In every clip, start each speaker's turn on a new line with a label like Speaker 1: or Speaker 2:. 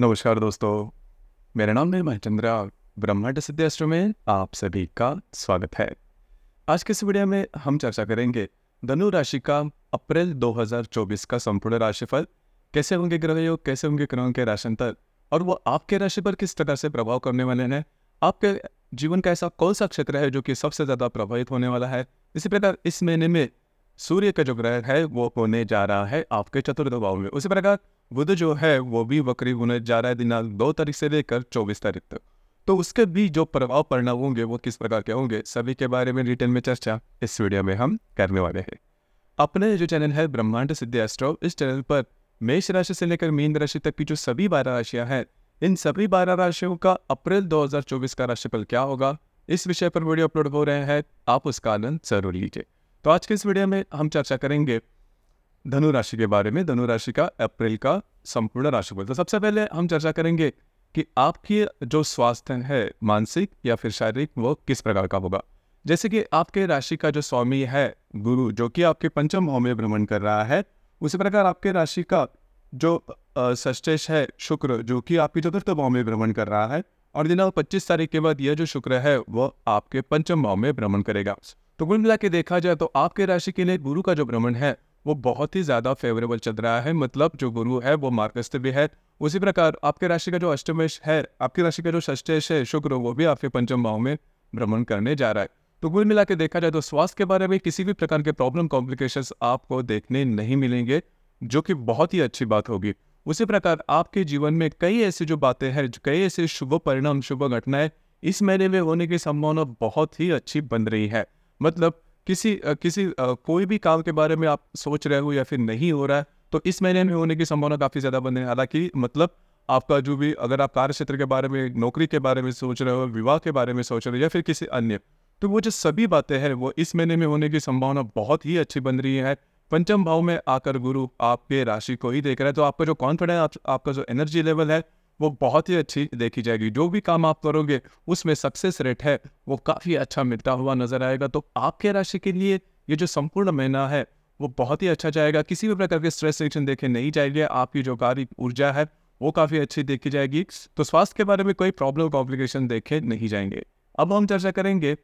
Speaker 1: नमस्कार दोस्तों मेरा नाम महचंद्र चंद्रा ब्रह्मा सिद्धेश्वर में आप सभी का स्वागत है आज के इस वीडियो में हम चर्चा करेंगे धनु राशि का अप्रैल 2024 का संपूर्ण राशिफल कैसे होंगे ग्रह योग कैसे होंगे ग्रहों के राशंतर और वो आपके राशि पर किस प्रकार से प्रभाव करने वाले हैं आपके जीवन का ऐसा कौन सा क्षेत्र है जो कि सबसे ज़्यादा प्रभावित होने वाला है इसी प्रकार इस महीने में सूर्य का जो ग्रह है वो होने जा रहा है आपके चतुर्थ भाव में उसी प्रकार बुध जो है वो भी वक्री होने जा रहा है दिनांक दो तारीख से लेकर चौबीस तारीख तक तो उसके भी जो प्रभाव परिणाम होंगे वो किस प्रकार के होंगे सभी के बारे में डिटेल में चर्चा इस वीडियो में हम करने वाले हैं अपने जो चैनल है ब्रह्मांड सिद्धि एस्ट्रो इस चैनल पर मेष राशि से लेकर मीन राशि तक की जो सभी बारह राशियां हैं इन सभी बारह राशियों का अप्रैल 2024 का राशिफल क्या होगा इस विषय पर वीडियो अपलोड हो रहे हैं आप उसका आनंद जरूर लीजिए तो आज के इस वीडियो में हम चर्चा करेंगे धनु राशि के बारे में धनु राशि का अप्रैल का संपूर्ण राशिफल तो सबसे पहले हम चर्चा करेंगे कि आपकी जो स्वास्थ्य है मानसिक या फिर शारीरिक वो किस प्रकार का होगा जैसे कि आपके राशि का जो स्वामी है गुरु जो कि आपके पंचम भाव में भ्रमण कर रहा है उसी प्रकार आपके राशि का जो सष्टेश है शुक्र जो कि आपके चतुर्थ भाव में भ्रमण कर रहा है और दिनांक 25 तारीख के बाद यह जो शुक्र है वह आपके पंचम भाव में भ्रमण करेगा तो कुल मिला के देखा जाए तो आपके राशि के लिए गुरु का जो भ्रमण है वो बहुत ही ज़्यादा फेवरेबल चल रहा है मतलब जो गुरु है वो मार्गस्थ भी है उसी प्रकार आपके राशि का जो अष्टमेश है आपकी राशि का जो षष्टेश है शुक्र वो भी आपके पंचम भाव में भ्रमण करने जा रहा है तो कुल मिला के देखा जाए तो स्वास्थ्य के बारे में किसी भी प्रकार के प्रॉब्लम कॉम्प्लिकेशन आपको देखने नहीं मिलेंगे जो कि बहुत ही अच्छी बात होगी उसी प्रकार आपके जीवन में कई ऐसी जो बातें हैं कई ऐसे शुभ परिणाम शुभ घटनाएं इस महीने में होने की संभावना बहुत ही अच्छी बन रही है मतलब किसी किसी कोई भी काम के बारे में आप सोच रहे हो या फिर नहीं हो रहा है तो इस महीने में होने की संभावना काफ़ी ज़्यादा बन है हालांकि मतलब आपका जो भी अगर आप कार्य क्षेत्र के बारे में नौकरी के बारे में सोच रहे हो विवाह के बारे में सोच रहे हो या फिर किसी अन्य तो वो जो सभी बातें हैं वो इस महीने में होने की संभावना बहुत ही अच्छी बन रही है पंचम भाव में आकर गुरु आपके राशि को ही देख रहे हैं तो आपका जो कॉन्फिडेंस आप, आपका जो एनर्जी लेवल है वो बहुत ही अच्छी देखी जाएगी जो भी काम आप करोगे उसमें सक्सेस रेट है वो काफ़ी अच्छा मिलता हुआ नजर आएगा तो आपके राशि के लिए ये जो संपूर्ण महीना है वो बहुत ही अच्छा जाएगा किसी भी प्रकार के स्ट्रेस रिएक्शन देखे नहीं जाएंगे आपकी जो कार्य ऊर्जा है वो काफ़ी अच्छी देखी जाएगी तो स्वास्थ्य के बारे में कोई प्रॉब्लम कॉम्प्लिकेशन देखे नहीं जाएंगे अब हम चर्चा करेंगे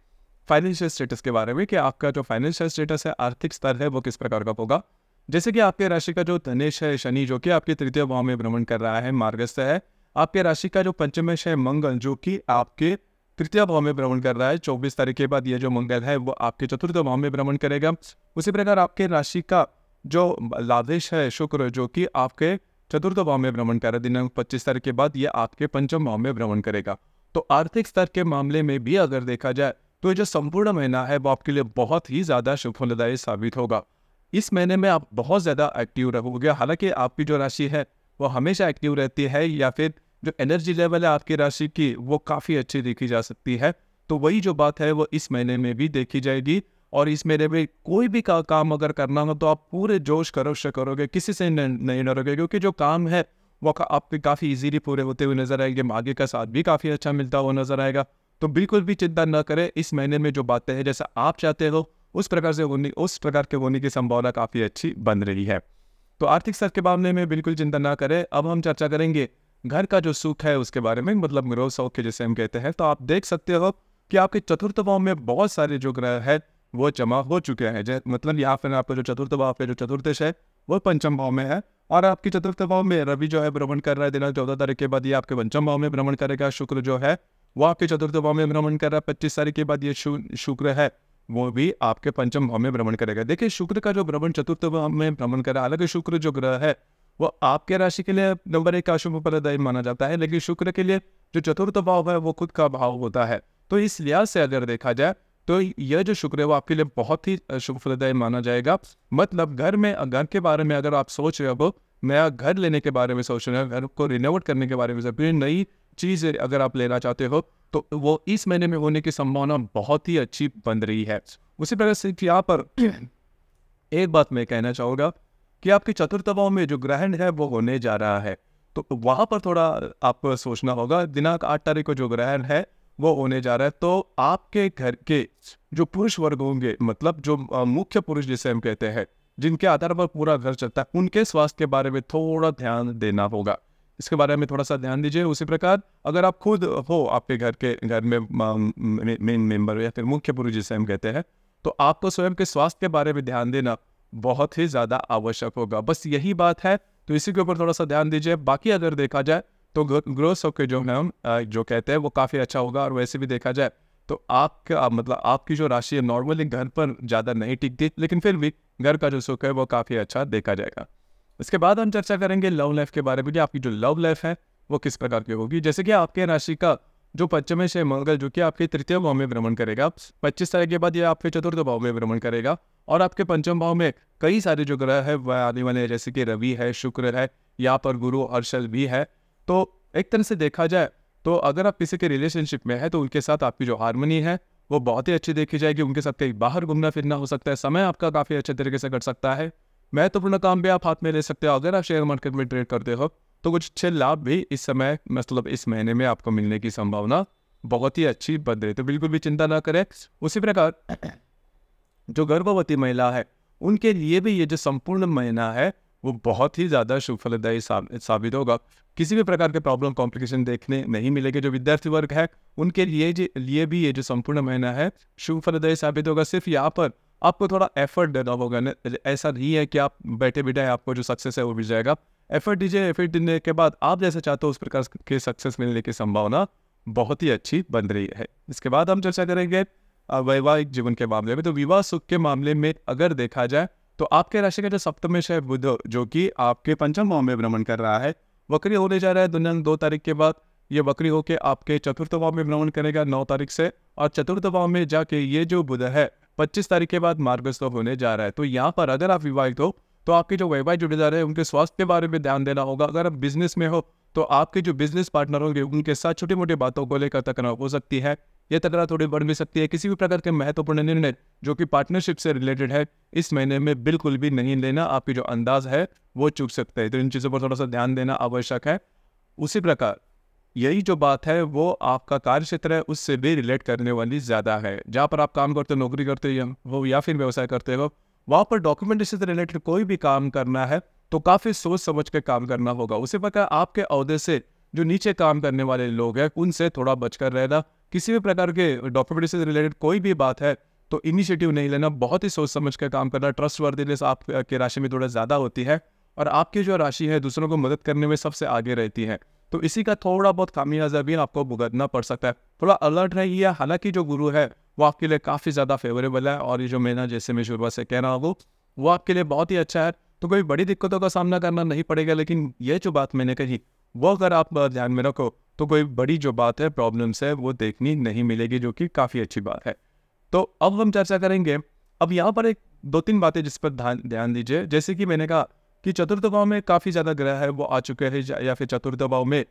Speaker 1: फाइनेंशियल स्टेटस के बारे में कि आपका जो फाइनेंशियल स्टेटस है आर्थिक स्तर है वो किस प्रकार का होगा जैसे कि आपके राशि का जो धनेश है शनि जो कि आपके तृतीय भाव में भ्रमण कर रहा है मार्गस्थ है आपके राशि का जो पंचमेश है मंगल जो कि आपके तृतीय भाव में भ्रमण कर रहा है चौबीस तारीख के बाद यह जो मंगल है वो आपके चतुर्थ भाव में भ्रमण करेगा उसी प्रकार आपके राशि का जो लादेश है शुक्र जो कि आपके चतुर्थ भाव में भ्रमण कर रहा है दिनांक पच्चीस तारीख के बाद यह आपके पंचम भाव में भ्रमण करेगा तो आर्थिक स्तर के मामले में भी अगर देखा जाए तो जो संपूर्ण महीना है वो आपके लिए बहुत ही ज़्यादा सुफलदायी साबित होगा इस महीने में आप बहुत ज़्यादा एक्टिव रहोगे हालांकि आपकी जो राशि है वो हमेशा एक्टिव रहती है या फिर जो एनर्जी लेवल है आपकी राशि की वो काफ़ी अच्छी देखी जा सकती है तो वही जो बात है वो इस महीने में भी देखी जाएगी और इस महीने में कोई भी का, काम अगर करना हो तो आप पूरे जोश करो से करोगे किसी से नहीं डरोगे क्योंकि जो काम है वो का, आपके काफ़ी इजीली पूरे होते हुए नजर आएंगे आगे का साथ भी काफ़ी अच्छा मिलता हुआ नजर आएगा तो बिल्कुल भी चिंता न करें इस महीने में जो बातें हैं जैसा आप चाहते हो उस प्रकार से होने उस प्रकार के होने की संभावना काफ़ी अच्छी बन रही है तो आर्थिक स्तर के मामले में बिल्कुल चिंता ना करें अब हम चर्चा करेंगे घर का जो सुख है उसके बारे में मतलब ग्रह सौख्य जैसे हम कहते हैं तो आप देख सकते हो कि आपके चतुर्थ भाव में बहुत सारे जो ग्रह है वो जमा हो चुके हैं मतलब यहाँ पर आपका जो चतुर्थ भाव पे जो चतुर्थश है वो पंचम भाव में है और आपके चतुर्थ भाव में रवि जो है भ्रमण कर रहा है दिनांक चौदह तारीख के बाद ये आपके पंचम भाव में भ्रमण करेगा शुक्र जो है वो आपके चतुर्थ भाव में भ्रमण कर रहा है पच्चीस तारीख के बाद ये शुक्र है वो भी आपके पंचम भाव में भ्रमण करेगा देखिए शुक्र का जो भ्रमण चतुर्थ भाव में भ्रमण कर रहा है अलग शुक्र जो ग्रह है वह आपके राशि के लिए नंबर एक का शुभ फलदायी माना जाता है लेकिन शुक्र के लिए जो चतुर्थ भाव है वो खुद का भाव होता है तो इस लिहाज से अगर देखा जाए तो यह जो शुक्र है वो आपके लिए बहुत ही शुभ फलदायी माना जाएगा मतलब घर में घर के बारे में अगर आप सोच रहे हो नया घर लेने के बारे में सोच रहे हो घर को रिनोवेट करने के बारे में सोच नई चीज़ अगर आप लेना चाहते हो तो वो इस महीने में होने की संभावना बहुत ही अच्छी बन रही है उसी प्रकार से यहाँ पर एक बात मैं कहना चाहूँगा कि आपके चतुर्थभाव में जो ग्रहण है वो होने जा रहा है तो वहां पर थोड़ा आपको सोचना होगा दिनांक आठ तारीख को जो ग्रहण है वो होने जा रहा है तो आपके घर के जो पुरुष वर्ग होंगे मतलब जो मुख्य पुरुष जिसे हम कहते हैं जिनके आधार पर पूरा घर चलता है उनके स्वास्थ्य के बारे में थोड़ा ध्यान देना होगा इसके बारे में थोड़ा सा ध्यान दीजिए उसी प्रकार अगर आप खुद हो आपके घर के घर में मेन मेंबर या फिर मुख्य पुरुष जिसे हम कहते हैं तो आपको तो स्वयं के स्वास्थ्य के बारे में ध्यान देना बहुत ही ज़्यादा आवश्यक होगा बस यही बात है तो इसी के ऊपर थोड़ा सा ध्यान दीजिए बाकी अगर देखा जाए तो ग्रोथ स्टॉक के जो है हम जो कहते हैं वो काफ़ी अच्छा होगा और वैसे भी देखा जाए तो आपका मतलब आपकी जो राशि है नॉर्मली घर पर ज़्यादा नहीं टिकती लेकिन फिर भी घर का जो सुख है वो काफ़ी अच्छा देखा जाएगा इसके बाद हम चर्चा करेंगे लव लाइफ के बारे में कि आपकी जो लव लाइफ है वो किस प्रकार की होगी जैसे कि आपके राशि का जो पश्चिम से मंगल जो कि आपके तृतीय भाव में भ्रमण करेगा पच्चीस तारीख के बाद ये आपके चतुर्थ भाव में भ्रमण करेगा और आपके पंचम भाव में कई सारे जो ग्रह है वह आने वाले हैं जैसे कि रवि है शुक्र है या पर गुरु और भी है तो एक तरह से देखा जाए तो अगर आप किसी के रिलेशनशिप में है तो उनके साथ आपकी जो हारमोनी है वो बहुत ही अच्छी देखी जाएगी उनके साथ कहीं बाहर घूमना फिरना हो सकता है समय आपका काफ़ी अच्छे तरीके से कट सकता है महत्वपूर्ण तो काम भी आप हाथ में ले सकते हो अगर आप शेयर मार्केट में ट्रेड करते हो तो कुछ अच्छे लाभ भी इस समय मतलब इस महीने में आपको मिलने की संभावना बहुत ही अच्छी बन रही तो बिल्कुल भी चिंता ना करें उसी प्रकार जो गर्भवती महिला है उनके लिए भी ये जो संपूर्ण महीना है वो बहुत ही ज़्यादा सुफलदायी साबित होगा किसी भी प्रकार के प्रॉब्लम कॉम्प्लिकेशन देखने नहीं मिलेंगे जो विद्यार्थी वर्ग है उनके लिए लिए भी ये जो संपूर्ण महीना है शुभ फलदायी साबित होगा सिर्फ यहाँ पर आपको थोड़ा एफर्ट देना होगा ऐसा नहीं है कि आप बैठे बैठे आपको जो सक्सेस है वो मिल जाएगा एफर्ट दीजिए एफर्ट देने के बाद आप जैसे चाहते हो उस प्रकार के सक्सेस मिलने की संभावना बहुत ही अच्छी बन रही है इसके बाद हम चर्चा करेंगे वैवाहिक जीवन के मामले में तो विवाह सुख के मामले में अगर देखा जाए तो आपके राशि का जो सप्तमेश है बुध जो कि आपके पंचम भाव में भ्रमण कर रहा है वक्री होने जा रहा है दुनिया दो तारीख के बाद ये वक्री होके आपके चतुर्थ भाव में भ्रमण करेगा नौ तारीख से और चतुर्थ भाव में जाके ये जो बुध है पच्चीस तारीख के बाद मार्गस्थ होने जा रहा है तो यहाँ पर अगर आप विवाहित हो तो आपके जो व्यवसाय जुड़ेदार हैं उनके स्वास्थ्य के बारे में ध्यान देना होगा अगर आप बिजनेस में हो तो आपके जो बिजनेस पार्टनर होंगे उनके साथ छोटी मोटी बातों को लेकर तकराव हो सकती है यह तकरार थोड़ी बढ़ भी सकती है किसी भी प्रकार के महत्वपूर्ण निर्णय जो कि पार्टनरशिप से रिलेटेड है इस महीने में बिल्कुल भी नहीं लेना आपकी जो अंदाज है वो चुक सकते हैं तो इन चीज़ों पर थोड़ा सा ध्यान देना आवश्यक है उसी प्रकार यही जो बात है वो आपका कार्य क्षेत्र है उससे भी रिलेट करने वाली ज़्यादा है जहाँ पर आप काम करते हो नौकरी करते हो या फिर व्यवसाय करते हो वहाँ पर डॉक्यूमेंटेशन से रिलेटेड कोई भी काम करना है तो काफ़ी सोच समझ कर काम करना होगा उसे पता आपके अहदे से जो नीचे काम करने वाले लोग हैं उनसे थोड़ा बचकर रहना किसी भी प्रकार के डॉक्यूमेंटेशन से रिलेटेड कोई भी बात है तो इनिशिएटिव नहीं लेना बहुत ही सोच समझ कर काम करना ट्रस्ट वर्दीनेस आपके राशि में थोड़ा ज़्यादा होती है और आपकी जो राशि है दूसरों को मदद करने में सबसे आगे रहती है तो इसी का थोड़ा बहुत खामियाजा भी आपको भुगतना पड़ सकता है थोड़ा अलर्ट रहिए हालांकि जो गुरु है वो आपके लिए काफ़ी ज़्यादा फेवरेबल है और ये जो मैं जैसे मैं शुरुआत से कह रहा हूँ वो आपके लिए बहुत ही अच्छा है तो कोई बड़ी दिक्कतों का सामना करना नहीं पड़ेगा लेकिन ये जो बात मैंने कही वो अगर आप ध्यान में रखो तो कोई बड़ी जो बात है प्रॉब्लम्स है वो देखनी नहीं मिलेगी जो कि काफ़ी अच्छी बात है तो अब हम चर्चा करेंगे अब यहाँ पर एक दो तीन बातें जिस पर ध्यान दीजिए जैसे कि मैंने कहा कि चतुर्थ भाव में काफ़ी ज़्यादा ग्रह है वो आ चुके हैं या फिर चतुर्थ भाव में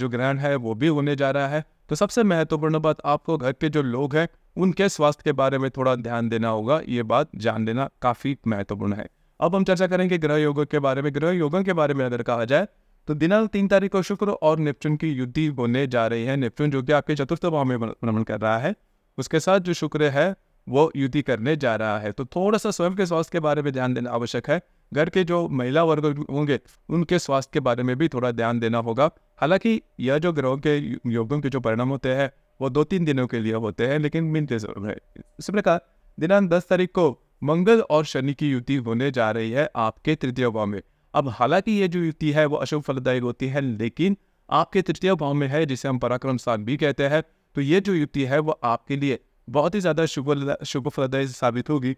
Speaker 1: जो ग्रहण है वो भी होने जा रहा है तो सबसे महत्वपूर्ण बात आपको घर के जो लोग हैं उनके स्वास्थ्य के बारे में थोड़ा ध्यान देना होगा ये बात जान लेना काफ़ी महत्वपूर्ण है अब हम चर्चा करेंगे ग्रह योग के बारे में ग्रह योगों के बारे में अगर कहा जाए तो दिनांक तीन तारीख को शुक्र और नेपच्यून की युद्धि होने जा रही है नेपच्यून जो कि आपके चतुर्थ भाव में भ्रमण कर रहा है उसके साथ जो शुक्र है वो युद्धि करने जा रहा है तो थोड़ा सा स्वयं के स्वास्थ्य के बारे में ध्यान देना आवश्यक है घर के जो महिला वर्ग होंगे उनके स्वास्थ्य के बारे में भी थोड़ा ध्यान देना होगा हालांकि यह जो ग्रहों के योगों के जो परिणाम होते हैं वो दो तीन दिनों के लिए होते हैं लेकिन मिनट है इसी दिनांक दस तारीख को मंगल और शनि की युति होने जा रही है आपके तृतीय भाव में अब हालांकि ये जो युति है वो अशुभ फलदायी होती है लेकिन आपके तृतीय भाव में है जिसे हम पराक्रम स्थान भी कहते हैं तो ये जो युति है वो आपके लिए बहुत ही ज़्यादा शुभ शुभ फलदायी साबित होगी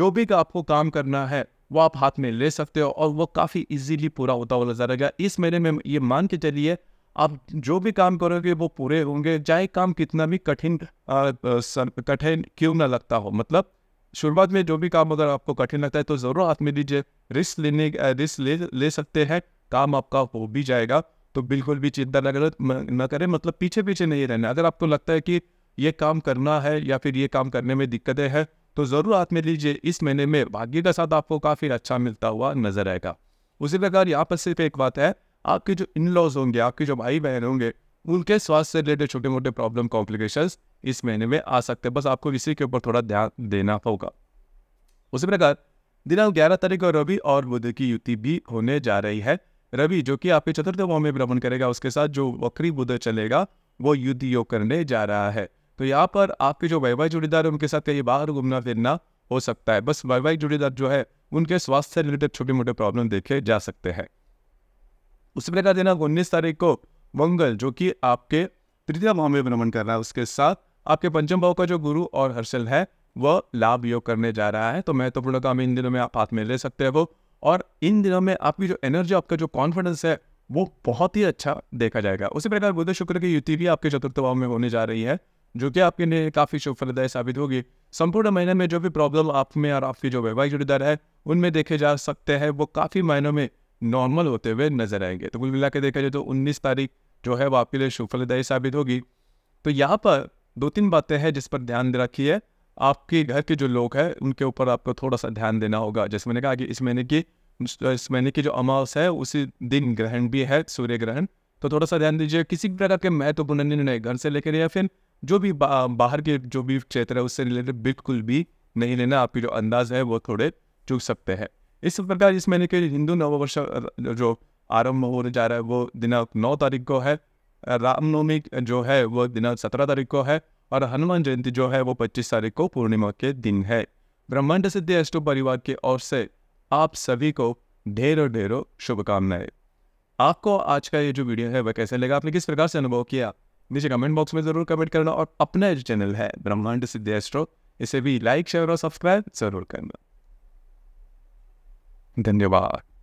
Speaker 1: जो भी का आपको काम करना है वो आप हाथ में ले सकते हो और वो काफ़ी इजीली पूरा होता हुआ नजर आएगा इस महीने में ये मान के चलिए आप जो भी काम करोगे वो पूरे होंगे चाहे काम कितना भी कठिन कठिन क्यों ना लगता हो मतलब शुरुआत में जो भी काम अगर आपको कठिन लगता है तो ज़रूर हाथ में लीजिए रिस्क लेने रिस्क ले ले सकते हैं काम आपका हो भी जाएगा तो बिल्कुल भी चिंता न करें न करें मतलब पीछे पीछे नहीं रहना अगर आपको लगता है कि ये काम करना है या फिर ये काम करने में दिक्कतें हैं तो ज़रूर हाथ में लीजिए इस महीने में भाग्य का साथ आपको काफ़ी अच्छा मिलता हुआ नजर आएगा उसी प्रकार यहाँ पर सिर्फ एक बात है आपके जो इन लॉज होंगे आपके जो भाई बहन होंगे उनके स्वास्थ्य से रिलेटेड छोटे मोटे प्रॉब्लम कॉम्प्लिकेशन इस महीने में आ सकते हैं बस आपको इसी के ऊपर थोड़ा ध्यान देना होगा उसी प्रकार दिनांक ग्यारह तारीख को रवि और बुध की युति भी होने जा रही है रवि जो कि आपके चतुर्थ भाव में भ्रमण करेगा उसके साथ जो वक्री बुध चलेगा वो युद्ध योग करने जा रहा है तो यहाँ पर आपके जो वैवाहिक जोड़ीदार उनके साथ कहीं बाहर घूमना फिरना हो सकता है बस वैवाहिक जोड़ीदार जो है उनके स्वास्थ्य से रिलेटेड छोटे मोटे प्रॉब्लम देखे जा सकते हैं उसी प्रकार दिनांक उन्नीस तारीख को मंगल जो कि आपके तृतीय भाव में भ्रमण कर रहा है उसके साथ आपके पंचम भाव का जो गुरु और हर्षल है वह लाभ योग करने जा रहा है तो महत्वपूर्ण काम इन दिनों में आप हाथ में ले सकते वो और इन दिनों में आपकी जो एनर्जी आपका जो कॉन्फिडेंस है वो बहुत ही अच्छा देखा जाएगा उसी प्रकार बुद्ध शुक्र की युति भी आपके चतुर्थ भाव में होने जा रही है जो कि आपके लिए काफ़ी शुभ साबित होगी संपूर्ण महीने में जो भी प्रॉब्लम आप में और आपकी जो वैवाहिक जुड़ीदार है उनमें देखे जा सकते हैं वो काफ़ी महीनों में नॉर्मल होते हुए नजर आएंगे तो कुल मिला के देखा जाए तो उन्नीस तारीख जो है वो आपके लिए सुफलदायी साबित होगी तो यहाँ पर दो तीन बातें हैं जिस पर ध्यान रखिए आपके घर के जो लोग हैं उनके ऊपर आपको थोड़ा सा ध्यान देना होगा जैसे मैंने कहा कि इस महीने की इस महीने की जो अमावस है उसी दिन ग्रहण भी है सूर्य ग्रहण तो थोड़ा सा ध्यान दीजिए किसी भी प्रकार के महत्वपूर्ण निर्णय घर से लेकर या फिर जो भी बा, बाहर के जो भी क्षेत्र है उससे रिलेटेड बिल्कुल भी नहीं लेना आपकी जो अंदाज है वो थोड़े चूक सकते हैं इस प्रकार इस महीने के हिंदू नववर्ष जो आरंभ होने जा रहा है वो दिनांक नौ तारीख को है रामनवमी जो है वो दिनांक सत्रह तारीख को है और हनुमान जयंती जो है वो पच्चीस तारीख को पूर्णिमा के दिन है ब्रह्मांड सिद्धि अष्टो परिवार की ओर से आप सभी को ढेरों ढेरों शुभकामनाएं आपको आज का ये जो वीडियो है वह कैसे लगा आपने किस प्रकार से अनुभव किया नीचे कमेंट बॉक्स में जरूर कमेंट करना और अपना जो चैनल है ब्रह्मांड सिद्धि एस्ट्रो इसे भी लाइक शेयर और सब्सक्राइब जरूर करना धन्यवाद